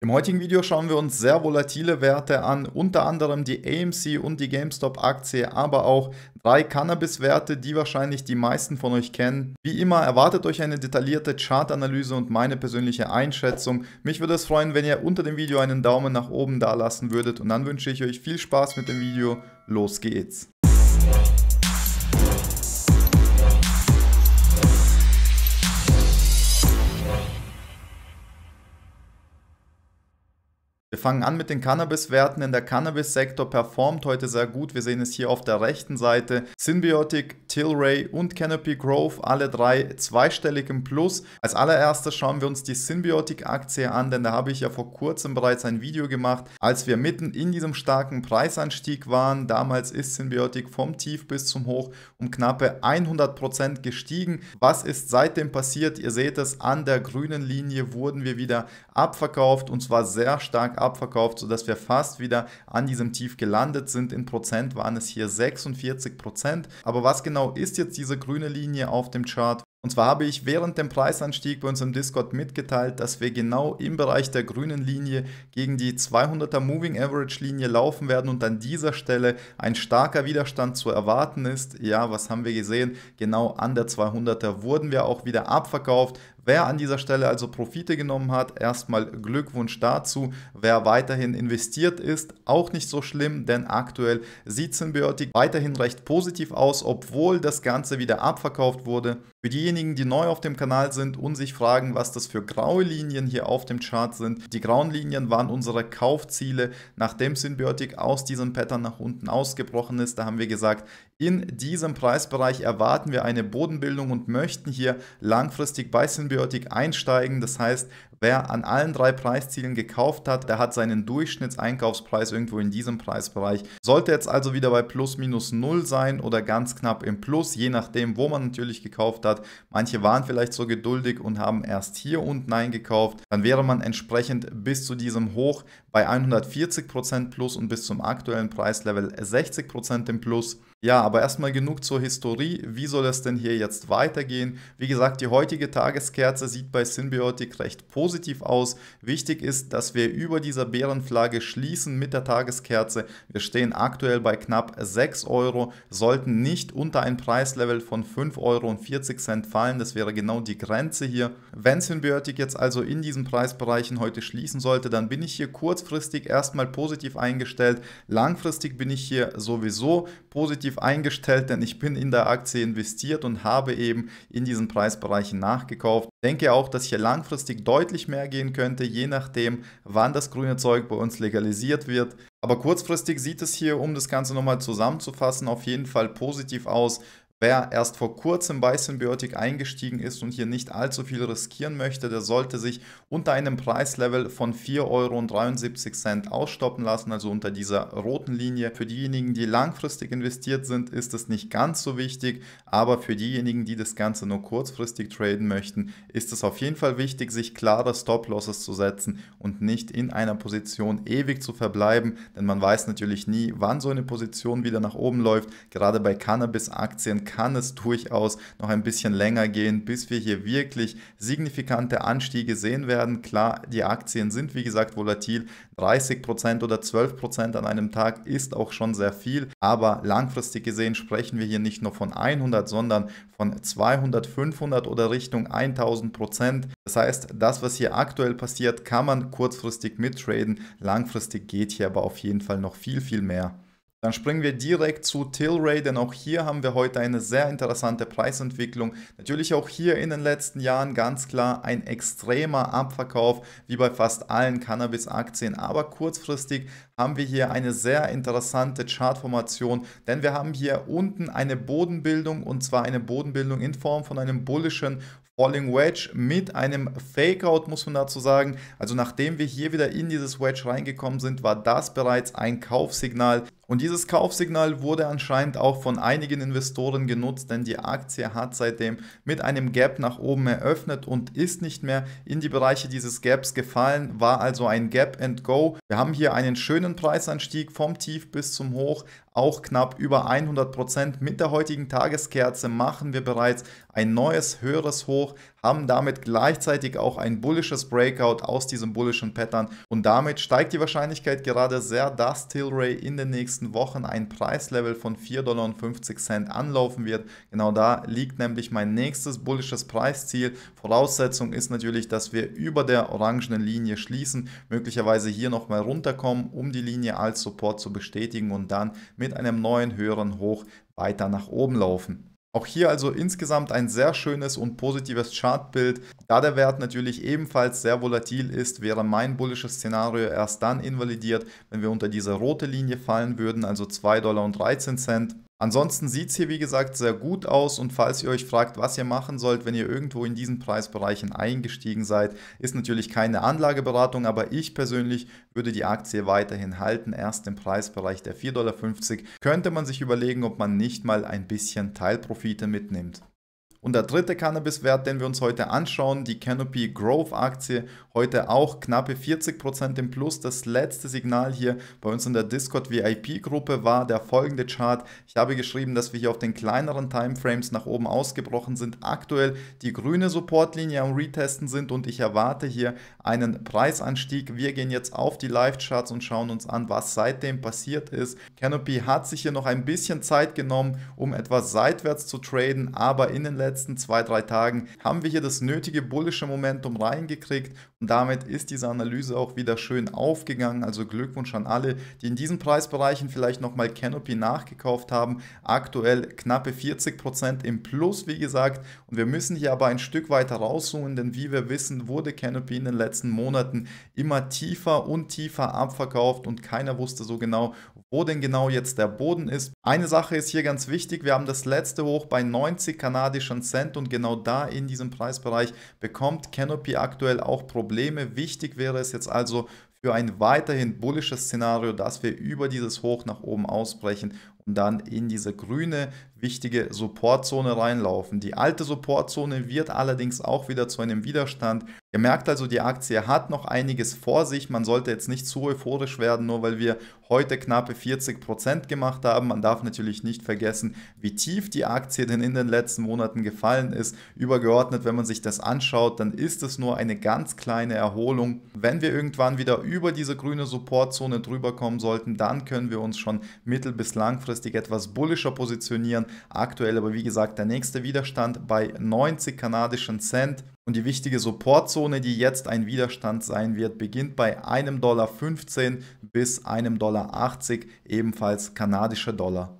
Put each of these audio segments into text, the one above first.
Im heutigen Video schauen wir uns sehr volatile Werte an, unter anderem die AMC und die GameStop-Aktie, aber auch drei Cannabis-Werte, die wahrscheinlich die meisten von euch kennen. Wie immer erwartet euch eine detaillierte Chartanalyse und meine persönliche Einschätzung. Mich würde es freuen, wenn ihr unter dem Video einen Daumen nach oben da lassen würdet und dann wünsche ich euch viel Spaß mit dem Video. Los geht's! Wir fangen an mit den Cannabis-Werten, denn der Cannabis-Sektor performt heute sehr gut. Wir sehen es hier auf der rechten Seite. Symbiotic Tilray und Canopy Growth, alle drei zweistellig im Plus. Als allererstes schauen wir uns die Symbiotic-Aktie an, denn da habe ich ja vor kurzem bereits ein Video gemacht, als wir mitten in diesem starken Preisanstieg waren. Damals ist Symbiotic vom Tief bis zum Hoch um knappe 100% Prozent gestiegen. Was ist seitdem passiert? Ihr seht es, an der grünen Linie wurden wir wieder abverkauft und zwar sehr stark abverkauft, sodass wir fast wieder an diesem Tief gelandet sind. In Prozent waren es hier 46%. Prozent. Aber was genau genau ist jetzt diese grüne Linie auf dem Chart? Und zwar habe ich während dem Preisanstieg bei uns im Discord mitgeteilt, dass wir genau im Bereich der grünen Linie gegen die 200er Moving Average Linie laufen werden und an dieser Stelle ein starker Widerstand zu erwarten ist. Ja, was haben wir gesehen? Genau an der 200er wurden wir auch wieder abverkauft. Wer an dieser Stelle also Profite genommen hat, erstmal Glückwunsch dazu. Wer weiterhin investiert ist, auch nicht so schlimm, denn aktuell sieht Symbiotic weiterhin recht positiv aus, obwohl das Ganze wieder abverkauft wurde. Für diejenigen, die neu auf dem Kanal sind und sich fragen, was das für graue Linien hier auf dem Chart sind. Die grauen Linien waren unsere Kaufziele, nachdem Symbiotic aus diesem Pattern nach unten ausgebrochen ist. Da haben wir gesagt, in diesem Preisbereich erwarten wir eine Bodenbildung und möchten hier langfristig bei Symbiotic einsteigen. Das heißt, wer an allen drei Preiszielen gekauft hat, der hat seinen Durchschnittseinkaufspreis irgendwo in diesem Preisbereich. Sollte jetzt also wieder bei plus minus null sein oder ganz knapp im Plus, je nachdem, wo man natürlich gekauft hat. Manche waren vielleicht so geduldig und haben erst hier unten eingekauft. Dann wäre man entsprechend bis zu diesem Hoch bei 140% Plus und bis zum aktuellen Preislevel 60% im Plus. Ja, aber erstmal genug zur Historie. Wie soll es denn hier jetzt weitergehen? Wie gesagt, die heutige Tageskerze sieht bei Symbiotic recht positiv aus. Wichtig ist, dass wir über dieser Bärenflagge schließen mit der Tageskerze. Wir stehen aktuell bei knapp 6 Euro, sollten nicht unter ein Preislevel von 5,40 Euro fallen. Das wäre genau die Grenze hier. Wenn Symbiotic jetzt also in diesen Preisbereichen heute schließen sollte, dann bin ich hier kurzfristig erstmal positiv eingestellt. Langfristig bin ich hier sowieso positiv positiv eingestellt, denn ich bin in der Aktie investiert und habe eben in diesen Preisbereichen nachgekauft. Denke auch, dass hier langfristig deutlich mehr gehen könnte, je nachdem, wann das grüne Zeug bei uns legalisiert wird. Aber kurzfristig sieht es hier, um das Ganze nochmal zusammenzufassen, auf jeden Fall positiv aus. Wer erst vor kurzem bei Symbiotic eingestiegen ist und hier nicht allzu viel riskieren möchte, der sollte sich unter einem Preislevel von 4,73 Euro ausstoppen lassen, also unter dieser roten Linie. Für diejenigen, die langfristig investiert sind, ist es nicht ganz so wichtig, aber für diejenigen, die das Ganze nur kurzfristig traden möchten, ist es auf jeden Fall wichtig, sich klare Stop-Losses zu setzen und nicht in einer Position ewig zu verbleiben, denn man weiß natürlich nie, wann so eine Position wieder nach oben läuft. Gerade bei Cannabis-Aktien kann es durchaus noch ein bisschen länger gehen, bis wir hier wirklich signifikante Anstiege sehen werden. Klar, die Aktien sind wie gesagt volatil. 30% oder 12% an einem Tag ist auch schon sehr viel, aber langfristig gesehen sprechen wir hier nicht nur von 100, sondern von 200, 500 oder Richtung 1000 Das heißt, das, was hier aktuell passiert, kann man kurzfristig mittraden. Langfristig geht hier aber auf jeden Fall noch viel, viel mehr. Dann springen wir direkt zu Tilray, denn auch hier haben wir heute eine sehr interessante Preisentwicklung. Natürlich auch hier in den letzten Jahren ganz klar ein extremer Abverkauf, wie bei fast allen Cannabis-Aktien. Aber kurzfristig haben wir hier eine sehr interessante Chartformation, denn wir haben hier unten eine Bodenbildung und zwar eine Bodenbildung in Form von einem bullischen Falling Wedge mit einem Fakeout, muss man dazu sagen. Also nachdem wir hier wieder in dieses Wedge reingekommen sind, war das bereits ein Kaufsignal. Und dieses Kaufsignal wurde anscheinend auch von einigen Investoren genutzt, denn die Aktie hat seitdem mit einem Gap nach oben eröffnet und ist nicht mehr in die Bereiche dieses Gaps gefallen, war also ein Gap and Go. Wir haben hier einen schönen Preisanstieg vom Tief bis zum Hoch, auch knapp über 100%. Mit der heutigen Tageskerze machen wir bereits ein neues höheres Hoch, haben damit gleichzeitig auch ein bullisches Breakout aus diesem bullischen Pattern und damit steigt die Wahrscheinlichkeit gerade sehr, dass Tilray in den nächsten Wochen ein Preislevel von 4,50 Dollar anlaufen wird. Genau da liegt nämlich mein nächstes bullisches Preisziel. Voraussetzung ist natürlich, dass wir über der orangenen Linie schließen, möglicherweise hier nochmal runterkommen, um die Linie als Support zu bestätigen und dann mit einem neuen höheren Hoch weiter nach oben laufen. Auch hier also insgesamt ein sehr schönes und positives Chartbild. Da der Wert natürlich ebenfalls sehr volatil ist, wäre mein bullisches Szenario erst dann invalidiert, wenn wir unter diese rote Linie fallen würden, also 2,13 Dollar. Ansonsten sieht es hier wie gesagt sehr gut aus und falls ihr euch fragt, was ihr machen sollt, wenn ihr irgendwo in diesen Preisbereichen eingestiegen seid, ist natürlich keine Anlageberatung, aber ich persönlich würde die Aktie weiterhin halten, erst im Preisbereich der 4,50 Dollar könnte man sich überlegen, ob man nicht mal ein bisschen Teilprofite mitnimmt. Und der dritte Cannabis-Wert, den wir uns heute anschauen, die Canopy Growth Aktie, heute auch knappe 40% im Plus. Das letzte Signal hier bei uns in der Discord VIP-Gruppe war der folgende Chart. Ich habe geschrieben, dass wir hier auf den kleineren Timeframes nach oben ausgebrochen sind. Aktuell die grüne Supportlinie am Retesten sind und ich erwarte hier einen Preisanstieg. Wir gehen jetzt auf die Live-Charts und schauen uns an, was seitdem passiert ist. Canopy hat sich hier noch ein bisschen Zeit genommen, um etwas seitwärts zu traden, aber in den letzten letzten zwei, drei Tagen haben wir hier das nötige bullische Momentum reingekriegt und damit ist diese Analyse auch wieder schön aufgegangen. Also Glückwunsch an alle, die in diesen Preisbereichen vielleicht nochmal Canopy nachgekauft haben. Aktuell knappe 40% im Plus, wie gesagt. Und wir müssen hier aber ein Stück weiter rauszoomen, denn wie wir wissen, wurde Canopy in den letzten Monaten immer tiefer und tiefer abverkauft und keiner wusste so genau, wo denn genau jetzt der Boden ist. Eine Sache ist hier ganz wichtig, wir haben das letzte Hoch bei 90 kanadischen Cent und genau da in diesem Preisbereich bekommt Canopy aktuell auch Probleme Probleme. Wichtig wäre es jetzt also für ein weiterhin bullisches Szenario, dass wir über dieses Hoch nach oben ausbrechen und dann in diese grüne wichtige Supportzone reinlaufen. Die alte Supportzone wird allerdings auch wieder zu einem Widerstand. Ihr merkt also, die Aktie hat noch einiges vor sich. Man sollte jetzt nicht zu euphorisch werden, nur weil wir heute knappe 40% Prozent gemacht haben. Man darf natürlich nicht vergessen, wie tief die Aktie denn in den letzten Monaten gefallen ist. Übergeordnet, wenn man sich das anschaut, dann ist es nur eine ganz kleine Erholung. Wenn wir irgendwann wieder über diese grüne Supportzone drüber kommen sollten, dann können wir uns schon mittel- bis langfristig etwas bullischer positionieren. Aktuell aber wie gesagt der nächste Widerstand bei 90 kanadischen Cent. Und die wichtige Supportzone, die jetzt ein Widerstand sein wird, beginnt bei 1,15 Dollar bis 1,20 Dollar. Dollar, ebenfalls kanadischer Dollar.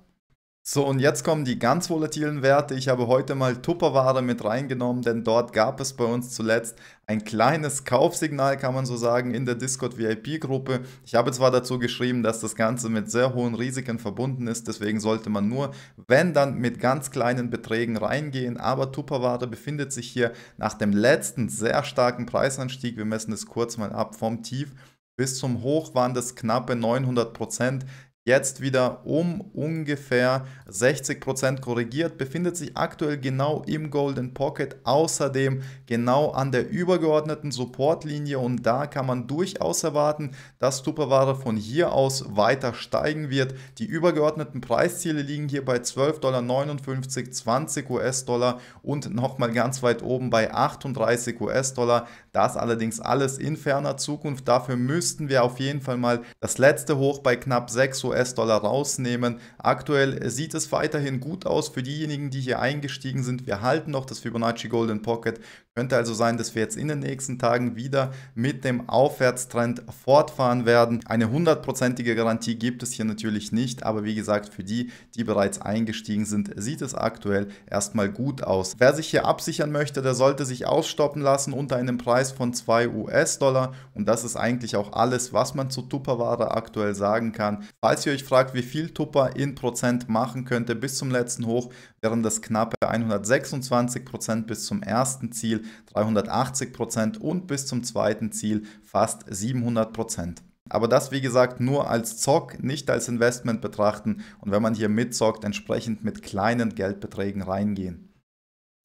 So, und jetzt kommen die ganz volatilen Werte. Ich habe heute mal Tupperware mit reingenommen, denn dort gab es bei uns zuletzt ein kleines Kaufsignal, kann man so sagen, in der Discord VIP-Gruppe. Ich habe zwar dazu geschrieben, dass das Ganze mit sehr hohen Risiken verbunden ist, deswegen sollte man nur, wenn dann, mit ganz kleinen Beträgen reingehen. Aber Tupperware befindet sich hier nach dem letzten sehr starken Preisanstieg, wir messen es kurz mal ab vom Tief, bis zum Hoch waren das knappe 900 Prozent jetzt wieder um ungefähr 60% Prozent korrigiert, befindet sich aktuell genau im Golden Pocket, außerdem genau an der übergeordneten Supportlinie und da kann man durchaus erwarten, dass Tupperware von hier aus weiter steigen wird. Die übergeordneten Preisziele liegen hier bei 12,59 Dollar, 20 US-Dollar und nochmal ganz weit oben bei 38 US-Dollar. Das allerdings alles in ferner Zukunft. Dafür müssten wir auf jeden Fall mal das letzte Hoch bei knapp 6 us US-Dollar rausnehmen. Aktuell sieht es weiterhin gut aus für diejenigen, die hier eingestiegen sind. Wir halten noch das Fibonacci Golden Pocket. Könnte also sein, dass wir jetzt in den nächsten Tagen wieder mit dem Aufwärtstrend fortfahren werden. Eine hundertprozentige Garantie gibt es hier natürlich nicht, aber wie gesagt, für die, die bereits eingestiegen sind, sieht es aktuell erstmal gut aus. Wer sich hier absichern möchte, der sollte sich ausstoppen lassen unter einem Preis von 2 US-Dollar und das ist eigentlich auch alles, was man zu Tupperware aktuell sagen kann. Falls ihr ihr euch fragt, wie viel Tupper in Prozent machen könnte bis zum letzten Hoch, wären das knappe 126 Prozent bis zum ersten Ziel, 380 Prozent und bis zum zweiten Ziel fast 700 Prozent. Aber das, wie gesagt, nur als Zock, nicht als Investment betrachten und wenn man hier mitzockt, entsprechend mit kleinen Geldbeträgen reingehen.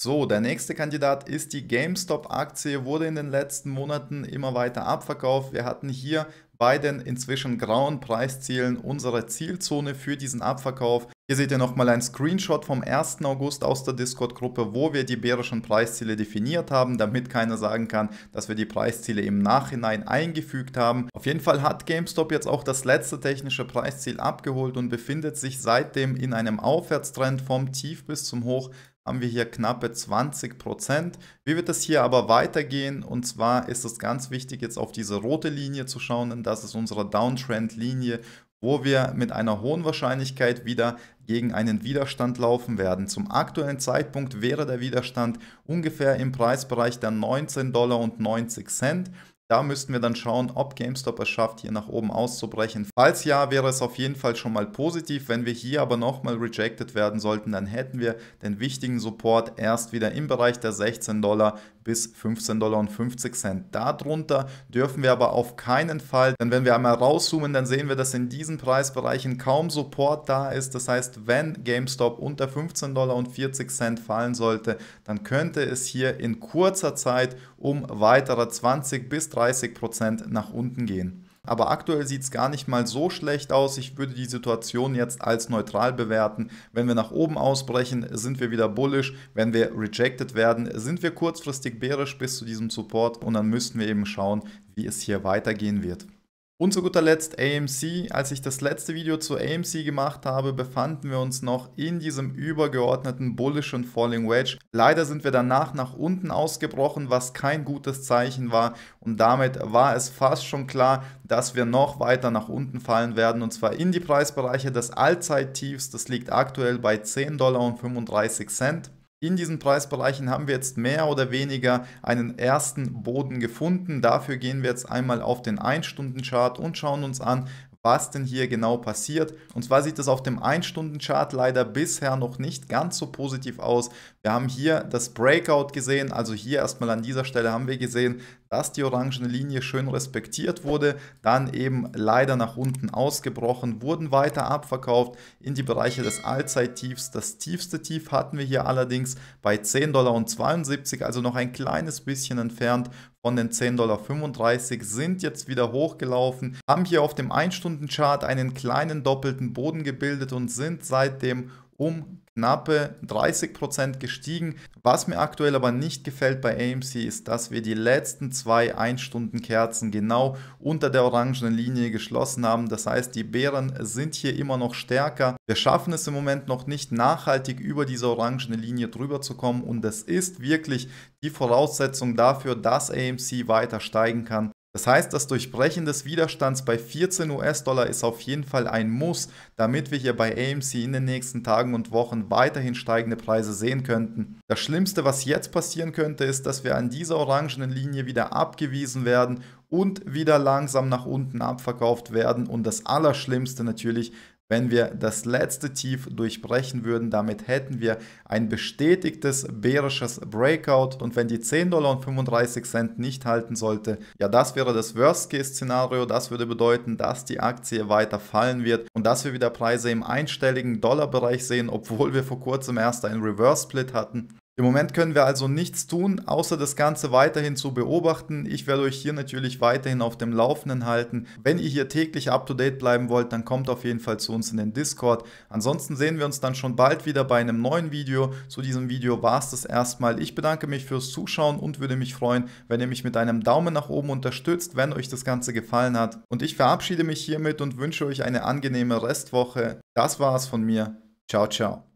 So, der nächste Kandidat ist die GameStop-Aktie, wurde in den letzten Monaten immer weiter abverkauft. Wir hatten hier bei den inzwischen grauen Preiszielen unsere Zielzone für diesen Abverkauf. Hier seht ihr nochmal ein Screenshot vom 1. August aus der Discord-Gruppe, wo wir die bärischen Preisziele definiert haben, damit keiner sagen kann, dass wir die Preisziele im Nachhinein eingefügt haben. Auf jeden Fall hat GameStop jetzt auch das letzte technische Preisziel abgeholt und befindet sich seitdem in einem Aufwärtstrend vom Tief bis zum Hoch haben wir hier knappe 20%. Prozent. Wie wird das hier aber weitergehen? Und zwar ist es ganz wichtig, jetzt auf diese rote Linie zu schauen, denn das ist unsere Downtrend-Linie, wo wir mit einer hohen Wahrscheinlichkeit wieder gegen einen Widerstand laufen werden. Zum aktuellen Zeitpunkt wäre der Widerstand ungefähr im Preisbereich der 19 Dollar und 90 Cent. Da müssten wir dann schauen, ob GameStop es schafft, hier nach oben auszubrechen. Falls ja, wäre es auf jeden Fall schon mal positiv. Wenn wir hier aber nochmal rejected werden sollten, dann hätten wir den wichtigen Support erst wieder im Bereich der 16 Dollar bis 15,50 Dollar. Darunter dürfen wir aber auf keinen Fall, denn wenn wir einmal rauszoomen, dann sehen wir, dass in diesen Preisbereichen kaum Support da ist. Das heißt, wenn GameStop unter 15,40 Dollar fallen sollte, dann könnte es hier in kurzer Zeit um weitere 20 bis 30 Prozent nach unten gehen. Aber aktuell sieht es gar nicht mal so schlecht aus. Ich würde die Situation jetzt als neutral bewerten. Wenn wir nach oben ausbrechen, sind wir wieder bullish. Wenn wir rejected werden, sind wir kurzfristig bärisch bis zu diesem Support und dann müssten wir eben schauen, wie es hier weitergehen wird. Und zu guter Letzt AMC. Als ich das letzte Video zu AMC gemacht habe, befanden wir uns noch in diesem übergeordneten Bullish und Falling Wedge. Leider sind wir danach nach unten ausgebrochen, was kein gutes Zeichen war. Und damit war es fast schon klar, dass wir noch weiter nach unten fallen werden. Und zwar in die Preisbereiche des Allzeittiefs. Das liegt aktuell bei 10 Dollar und 35 Cent. In diesen Preisbereichen haben wir jetzt mehr oder weniger einen ersten Boden gefunden. Dafür gehen wir jetzt einmal auf den 1-Stunden-Chart und schauen uns an, was denn hier genau passiert. Und zwar sieht es auf dem 1-Stunden-Chart leider bisher noch nicht ganz so positiv aus. Wir haben hier das Breakout gesehen, also hier erstmal an dieser Stelle haben wir gesehen, dass die orangene Linie schön respektiert wurde, dann eben leider nach unten ausgebrochen, wurden weiter abverkauft in die Bereiche des Allzeittiefs. Das tiefste Tief hatten wir hier allerdings bei 10,72 Dollar, also noch ein kleines bisschen entfernt von den 10,35 Dollar sind jetzt wieder hochgelaufen, haben hier auf dem 1-Stunden-Chart einen kleinen doppelten Boden gebildet und sind seitdem um knappe 30% gestiegen. Was mir aktuell aber nicht gefällt bei AMC ist, dass wir die letzten zwei 1-Stunden-Kerzen genau unter der orangenen Linie geschlossen haben. Das heißt, die Bären sind hier immer noch stärker. Wir schaffen es im Moment noch nicht nachhaltig über diese orangene Linie drüber zu kommen und das ist wirklich die Voraussetzung dafür, dass AMC weiter steigen kann. Das heißt, das Durchbrechen des Widerstands bei 14 US-Dollar ist auf jeden Fall ein Muss, damit wir hier bei AMC in den nächsten Tagen und Wochen weiterhin steigende Preise sehen könnten. Das Schlimmste, was jetzt passieren könnte, ist, dass wir an dieser orangenen Linie wieder abgewiesen werden und wieder langsam nach unten abverkauft werden. Und das Allerschlimmste natürlich, wenn wir das letzte Tief durchbrechen würden, damit hätten wir ein bestätigtes bärisches Breakout und wenn die 10 Dollar und 35 Cent nicht halten sollte, ja das wäre das Worst-Case-Szenario, das würde bedeuten, dass die Aktie weiter fallen wird und dass wir wieder Preise im einstelligen Dollarbereich sehen, obwohl wir vor kurzem erst einen Reverse-Split hatten. Im Moment können wir also nichts tun, außer das Ganze weiterhin zu beobachten. Ich werde euch hier natürlich weiterhin auf dem Laufenden halten. Wenn ihr hier täglich up-to-date bleiben wollt, dann kommt auf jeden Fall zu uns in den Discord. Ansonsten sehen wir uns dann schon bald wieder bei einem neuen Video. Zu diesem Video war es das erstmal. Ich bedanke mich fürs Zuschauen und würde mich freuen, wenn ihr mich mit einem Daumen nach oben unterstützt, wenn euch das Ganze gefallen hat. Und ich verabschiede mich hiermit und wünsche euch eine angenehme Restwoche. Das war es von mir. Ciao, ciao.